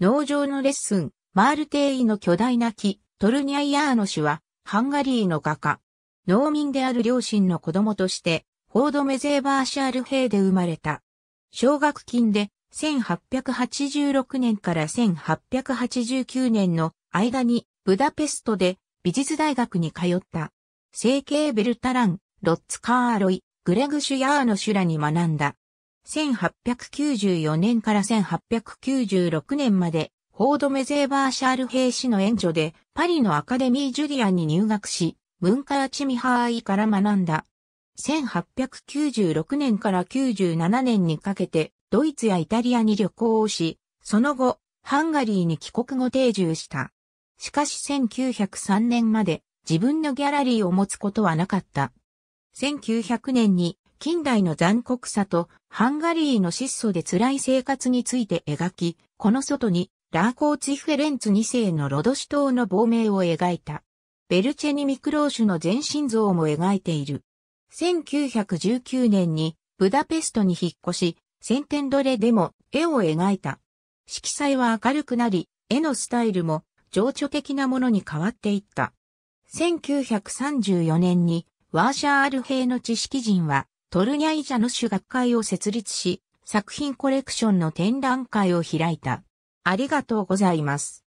農場のレッスン、マールテイの巨大な木、トルニャイヤーノ氏は、ハンガリーの画家。農民である両親の子供として、フォードメゼーバーシャール兵で生まれた。奨学金で、1886年から1889年の間に、ブダペストで美術大学に通った。成形ベルタラン、ロッツカーロイ、グレグ・シュヤーノシュらに学んだ。1894年から1896年まで、フォード・メゼーバーシャール兵士の援助で、パリのアカデミー・ジュリアンに入学し、文化アチミハーイから学んだ。1896年から97年にかけて、ドイツやイタリアに旅行をし、その後、ハンガリーに帰国後定住した。しかし1903年まで自分のギャラリーを持つことはなかった。1900年に近代の残酷さとハンガリーの質素で辛い生活について描き、この外にラーコーツィフェレンツ2世のロドシ島の亡命を描いた。ベルチェニ・ミクローシュの全身像も描いている。1919年にブダペストに引っ越し、センテンドレでも絵を描いた。色彩は明るくなり、絵のスタイルも情緒的なものに変わっていった。1934年にワーシャーアルヘイの知識人はトルニャイジャの主学会を設立し、作品コレクションの展覧会を開いた。ありがとうございます。